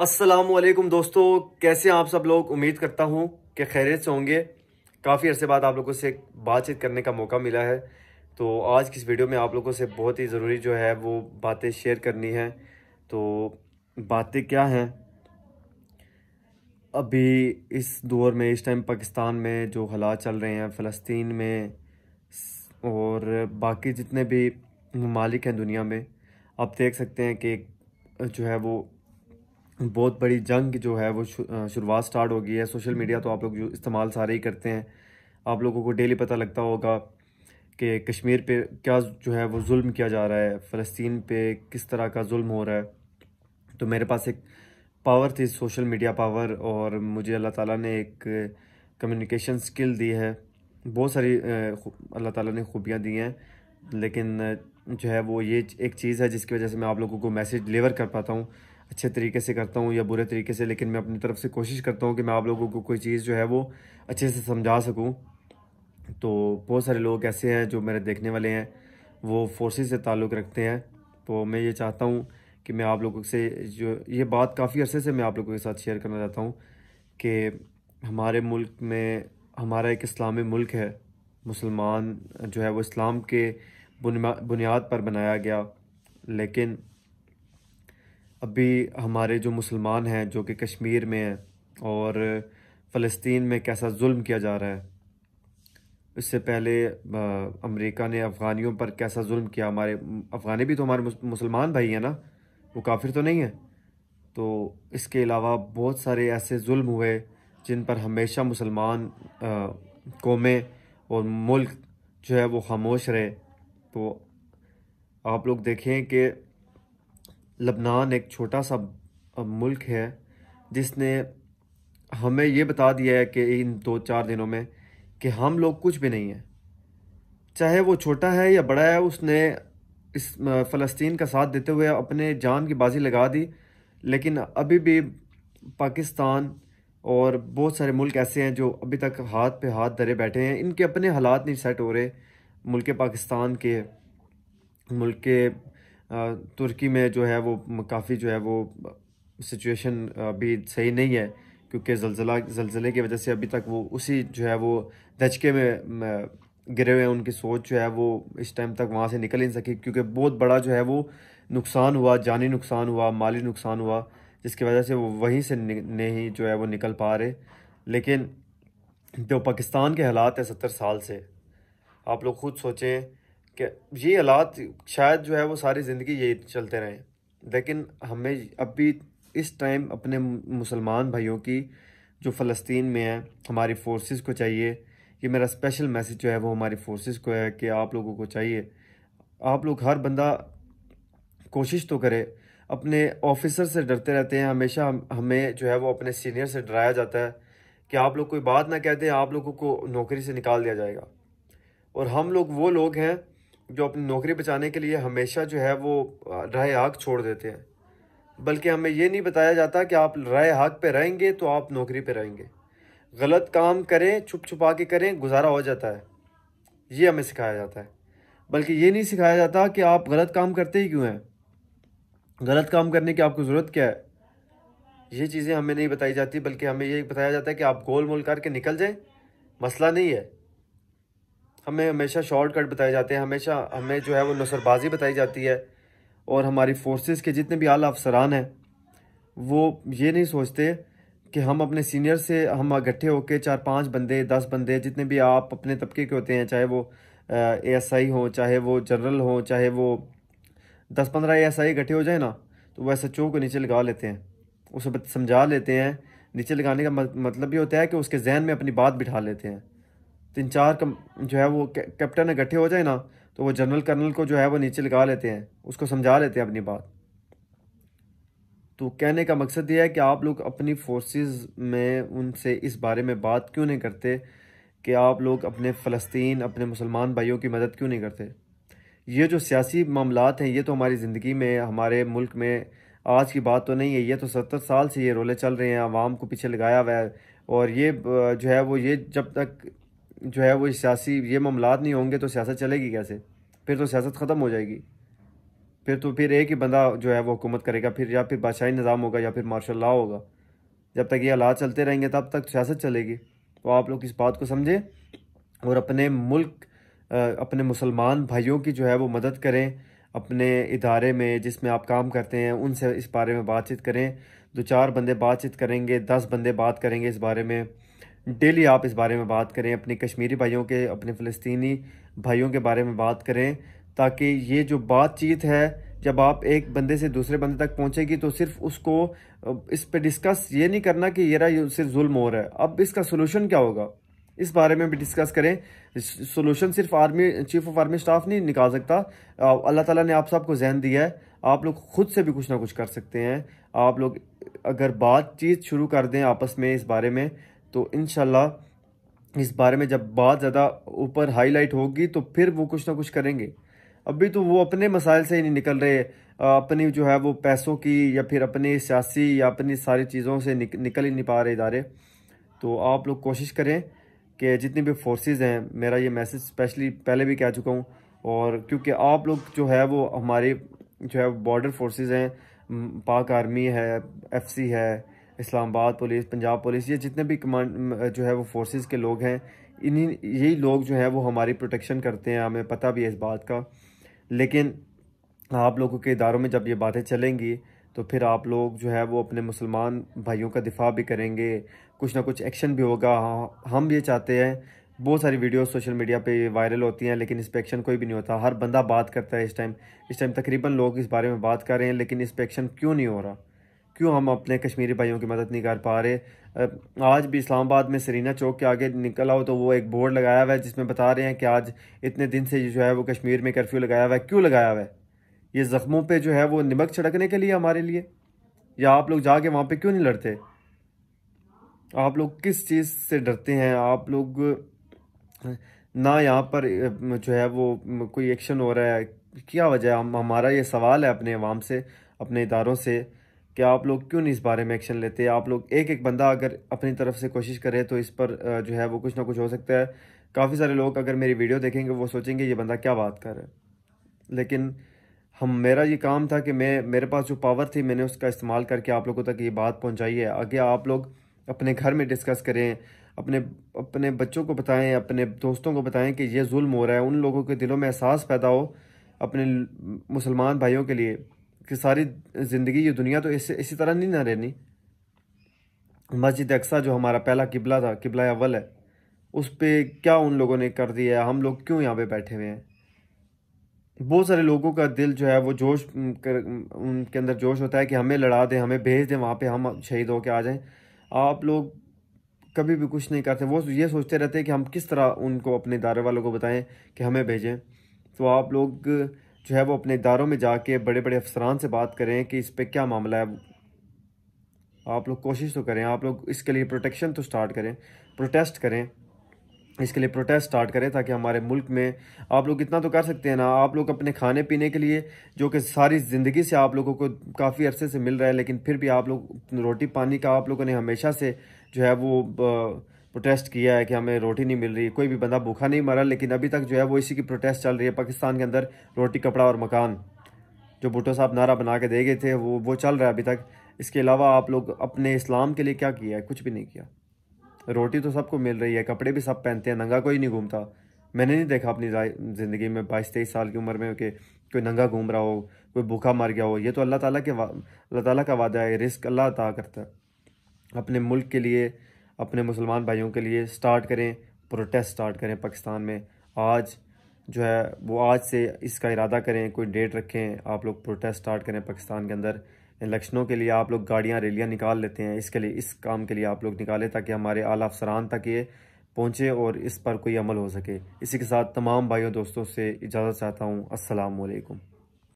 असलम दोस्तों कैसे आप सब लोग उम्मीद करता हूँ कि खैरियत से होंगे काफ़ी अरसे बाद आप लोगों से बातचीत करने का मौका मिला है तो आज की इस वीडियो में आप लोगों से बहुत ही ज़रूरी जो है वो बातें शेयर करनी है तो बातें क्या हैं अभी इस दौर में इस टाइम पाकिस्तान में जो हालात चल रहे हैं फ़लस्तीन में और बाकी जितने भी ममालिक हैं दुनिया में आप देख सकते हैं कि जो है वो बहुत बड़ी जंग जो है वो शुरुआत स्टार्ट हो गई है सोशल मीडिया तो आप लोग जो इस्तेमाल सारे ही करते हैं आप लोगों को डेली पता लगता होगा कि कश्मीर पे क्या जो है वो जुल्म किया जा रहा है फ़लस्तीन पे किस तरह का जुल्म हो रहा है तो मेरे पास एक पावर थी सोशल मीडिया पावर और मुझे अल्लाह ताला ने एक कम्युनिकेशन स्किल दी है बहुत सारी अल्लाह ताला ने खूबियाँ दी हैं लेकिन जो है वो ये एक चीज़ है जिसकी वजह से मैं आप लोगों को मैसेज डिलीवर कर पाता हूँ अच्छे तरीके से करता हूँ या बुरे तरीके से लेकिन मैं अपनी तरफ से कोशिश करता हूँ कि मैं आप लोगों को कोई चीज़ जो है वो अच्छे से समझा सकूँ तो बहुत सारे लोग ऐसे हैं जो मेरे देखने वाले हैं वो फोर्सेस से ताल्लुक़ रखते हैं तो मैं ये चाहता हूँ कि मैं आप लोगों से जो ये बात काफ़ी अरसे से मैं आप लोगों के साथ शेयर करना चाहता हूँ कि हमारे मुल्क में हमारा एक इस्लामी मुल्क है मुसलमान जो है वो इस्लाम के बुनियाद पर बनाया गया लेकिन अभी हमारे जो मुसलमान हैं जो कि कश्मीर में हैं और फ़लस्तीन में कैसा जुल्म किया जा रहा है इससे पहले अमेरिका ने अफ़गानियों पर कैसा जुल्म किया हमारे अफ़गानी भी तो हमारे मुसलमान भाई हैं ना वो काफिर तो नहीं है तो इसके अलावा बहुत सारे ऐसे जुल्म हुए जिन पर हमेशा मुसलमान कौमें और मुल्क जो है वो खामोश रहे तो आप लोग देखें कि लबनान एक छोटा सा मुल्क है जिसने हमें ये बता दिया है कि इन दो चार दिनों में कि हम लोग कुछ भी नहीं हैं चाहे वो छोटा है या बड़ा है उसने इस फ़लस्तीन का साथ देते हुए अपने जान की बाजी लगा दी लेकिन अभी भी पाकिस्तान और बहुत सारे मुल्क ऐसे हैं जो अभी तक हाथ पे हाथ धरे बैठे हैं इनके अपने हालात नहीं सेट हो रहे मुल्क पाकिस्तान के मुल्क तुर्की में जो है वो काफ़ी जो है वो सिचुएशन अभी सही नहीं है क्योंकि जलजला जलजिले की वजह से अभी तक वो उसी जो है वो धचके में गिरे हुए हैं उनकी सोच जो है वो इस टाइम तक वहाँ से निकल नहीं सकी क्योंकि बहुत बड़ा जो है वो नुकसान हुआ जानी नुकसान हुआ माली नुकसान हुआ जिसकी वजह से वो वहीं से नहीं जो है वो निकल पा रहे लेकिन जो पाकिस्तान के हालात हैं सत्तर साल से आप लोग खुद सोचें कि ये हालात शायद जो है वो सारी ज़िंदगी यही चलते रहें लेकिन हमें अब भी इस टाइम अपने मुसलमान भाइयों की जो फ़लस्तीन में है हमारी फोर्सेस को चाहिए ये मेरा स्पेशल मैसेज जो है वो हमारी फोर्सेस को है कि आप लोगों को चाहिए आप लोग हर बंदा कोशिश तो करे अपने ऑफिसर से डरते रहते हैं हमेशा हमें जो है वो अपने सीनियर से डराया जाता है कि आप लोग कोई बात ना कहते आप लोगों को नौकरी से निकाल दिया जाएगा और हम लोग वो लोग हैं जो अपनी नौकरी बचाने के लिए हमेशा जो है वो राय हक छोड़ देते हैं बल्कि हमें ये नहीं बताया जाता कि आप राय हाक पे रहेंगे तो आप नौकरी पे रहेंगे गलत काम करें छुप छुपा के करें गुजारा हो जाता है ये हमें सिखाया जाता है बल्कि ये नहीं सिखाया जाता कि आप गलत काम करते ही क्यों हैं गलत काम करने की आपको ज़रूरत क्या है ये चीज़ें हमें नहीं बताई जाती बल्कि हमें ये बताया जाता है कि आप गोल मोल करके निकल जाएँ मसला नहीं है हमें हमेशा शॉर्टकट बताए जाते हैं हमेशा हमें जो है वो नसरबाजी बताई जाती है और हमारी फोर्सेस के जितने भी आला अफसरान हैं वो ये नहीं सोचते कि हम अपने सीनियर से हम इकट्ठे होकर चार पांच बंदे दस बंदे जितने भी आप अपने तबके के होते हैं चाहे वो ए एस आई हों चाहे वो जनरल हों चाहे वो दस पंद्रह ए एस आई इकट्ठे हो जाए ना तो वह एस एच ओ को नीचे लगा लेते हैं उसे समझा लेते हैं नीचे लगाने का मतलब ये होता है कि उसके जहन में अपनी बात बिठा लेते हैं तीन चार कम, जो है वो कैप्टन इकट्ठे हो जाए ना तो वो जनरल कर्नल को जो है वो नीचे लगा लेते हैं उसको समझा लेते हैं अपनी बात तो कहने का मकसद ये है कि आप लोग अपनी फोर्सेस में उनसे इस बारे में बात क्यों नहीं करते कि आप लोग अपने फ़लस्तीन अपने मुसलमान भाइयों की मदद क्यों नहीं करते ये जो सियासी मामला हैं ये तो हमारी ज़िंदगी में हमारे मुल्क में आज की बात तो नहीं है ये तो सत्तर साल से ये रोले चल रहे हैं आवाम को पीछे लगाया हुआ है और ये जो है वो ये जब तक जो है वो सियासी ये मामला नहीं होंगे तो सियासत चलेगी कैसे फिर तो सियासत ख़त्म हो जाएगी फिर तो फिर एक ही बंदा जो है वो हुकूमत करेगा फिर या फिर बादशाही निज़ाम होगा या फिर मार्शल लॉ होगा जब तक ये हालात चलते रहेंगे तब तक सियासत चलेगी तो आप लोग इस बात को समझें और अपने मुल्क अपने मुसलमान भाइयों की जो है वो मदद करें अपने इदारे में जिसमें आप काम करते हैं उनसे इस बारे में बातचीत करें दो चार बंदे बातचीत करेंगे दस बंदे बात करेंगे इस बारे में डेली आप इस बारे में बात करें अपने कश्मीरी भाइयों के अपने फ़लस्तनी भाइयों के बारे में बात करें ताकि ये जो बातचीत है जब आप एक बंदे से दूसरे बंदे तक पहुंचेगी तो सिर्फ उसको इस पे डिस्कस ये नहीं करना कि येरा ये सिर्फ जुल्म हो रहा है अब इसका सोल्यूशन क्या होगा इस बारे में भी डिस्कस करें सोल्यूशन सिर्फ army chief of army staff नहीं निकाल सकता अल्लाह ताला ने आप सबको जहन दिया है आप लोग खुद से भी कुछ ना कुछ कर सकते हैं आप लोग अगर बातचीत शुरू कर दें आपस में इस बारे में तो इन इस बारे में जब बात ज़्यादा ऊपर हाईलाइट होगी तो फिर वो कुछ ना कुछ करेंगे अभी तो वो अपने मसाइल से ही नहीं निकल रहे अपनी जो है वो पैसों की या फिर अपने सियासी या अपनी सारी चीज़ों से निक, निकल ही नहीं पा रहे इदारे तो आप लोग कोशिश करें कि जितनी भी फोर्सेस हैं मेरा ये मैसेज स्पेशली पहले भी कह चुका हूँ और क्योंकि आप लोग जो है वो हमारे जो है बॉर्डर फोर्सेस हैं पाक आर्मी है एफसी है इस्लामाबाद पुलिस पंजाब पुलिस ये जितने भी कमांड जो है वो फोर्सेस के लोग हैं इन्हीं यही लोग जो है वो हमारी प्रोटेक्शन करते हैं हमें पता भी है इस बात का लेकिन आप लोगों के इदारों में जब ये बातें चलेंगी तो फिर आप लोग जो है वो अपने मुसलमान भाइयों का दिफा भी करेंगे कुछ ना कुछ एक्शन भी होगा हाँ, हम ये चाहते हैं बहुत सारी वीडियो सोशल मीडिया पे वायरल होती हैं लेकिन इस पर एक्शन कोई भी नहीं होता हर बंदा बात करता है इस टाइम इस टाइम तकरीबन लोग इस बारे में बात कर रहे हैं लेकिन इस पर एक्शन क्यों नहीं हो रहा क्यों हम अपने कश्मीरी भाइयों की मदद नहीं कर पा रहे आज भी इस्लामाबाद में सरीना चौक के आगे निकल आओ तो वो एक बोर्ड लगाया हुआ है जिसमें बता रहे हैं कि आज इतने दिन से जो है वो कश्मीर में कर्फ्यू लगाया हुआ है क्यों लगाया हुआ है ये ज़ख्मों पे जो है वो निमक छिड़कने के लिए हमारे लिए या आप लोग जाके वहाँ पर क्यों नहीं लड़ते आप लोग किस चीज़ से डरते हैं आप लोग ना यहाँ पर जो है वो कोई एक्शन हो रहा है क्या वजह हमारा ये सवाल है अपने आवाम से अपने इदारों से कि आप लोग क्यों नहीं इस बारे में एक्शन लेते आप लोग एक एक बंदा अगर अपनी तरफ से कोशिश करे तो इस पर जो है वो कुछ ना कुछ हो सकता है काफ़ी सारे लोग अगर मेरी वीडियो देखेंगे वो सोचेंगे ये बंदा क्या बात कर रहा है लेकिन हम मेरा ये काम था कि मैं मेरे पास जो पावर थी मैंने उसका इस्तेमाल करके आप लोगों तक ये बात पहुँचाई है आगे आप लोग अपने घर में डिस्कस करें अपने अपने बच्चों को बताएं अपने दोस्तों को बताएं कि ये जुल्म हो रहा है उन लोगों के दिलों में एहसास पैदा हो अपने मुसलमान भाइयों के लिए कि सारी ज़िंदगी ये दुनिया तो इस, इसी तरह नहीं ना रहनी मस्जिद अक्सा जो हमारा पहला किबला था किबला अव्वल है उस पर क्या उन लोगों ने कर दिया है हम लोग क्यों यहाँ पे बैठे हुए हैं बहुत सारे लोगों का दिल जो है वो जोश कर, उनके अंदर जोश होता है कि हमें लड़ा दें हमें भेज दें वहाँ पर हम शहीद होकर आ जाए आप लोग कभी भी कुछ नहीं करते वो ये सोचते रहते हैं कि हम किस तरह उनको अपने दारे वालों को बताएं कि हमें भेजें तो आप लोग जो है वो अपने इदारों में जाके बड़े बड़े अफसरान से बात करें कि इस पर क्या मामला है आप लोग कोशिश तो करें आप लोग इसके लिए प्रोटेक्शन तो स्टार्ट करें प्रोटेस्ट करें इसके लिए प्रोटेस्ट स्टार्ट करें ताकि हमारे मुल्क में आप लोग इतना तो कर सकते हैं ना आप लोग अपने खाने पीने के लिए जो कि सारी ज़िंदगी से आप लोगों को काफ़ी अरसे से मिल रहा है लेकिन फिर भी आप लोग रोटी पानी का आप लोगों ने हमेशा से जो है वो प्रोटेस्ट किया है कि हमें रोटी नहीं मिल रही कोई भी बंदा भूखा नहीं मरा लेकिन अभी तक जो है वो इसी की प्रोटेस्ट चल रही है पाकिस्तान के अंदर रोटी कपड़ा और मकान जो भुटो साहब नारा बना के दे गए थे वो वो चल रहा है अभी तक इसके अलावा आप लोग अपने इस्लाम के लिए क्या किया है कुछ भी नहीं किया रोटी तो सबको मिल रही है कपड़े भी सब पहनते हैं नंगा कोई नहीं घूमता मैंने नहीं देखा अपनी ज़िंदगी में बाईस तेईस साल की उम्र में कि कोई नंगा घूम रहा हो कोई भूखा मर गया हो ये तो अल्लाह ताला के अल्लाह ताला का वादा है रिस्क अल्लाह अता करता है अपने मुल्क के लिए अपने मुसलमान भाइयों के लिए स्टार्ट करें प्रोटेस्ट स्टार्ट करें पाकिस्तान में आज जो है वो आज से इसका इरादा करें कोई डेट रखें आप लोग प्रोटेस्ट स्टार्ट करें पाकिस्तान के अंदर इलेक्शनों के लिए आप लोग गाड़ियाँ रैलियाँ निकाल लेते हैं इसके लिए इस काम के लिए आप लोग निकालें ताकि हमारे आला अफसरान तक ये पहुँचे और इस पर कोई अमल हो सके इसी के साथ तमाम भाइयों दोस्तों से इजाज़त चाहता हूँ असलकम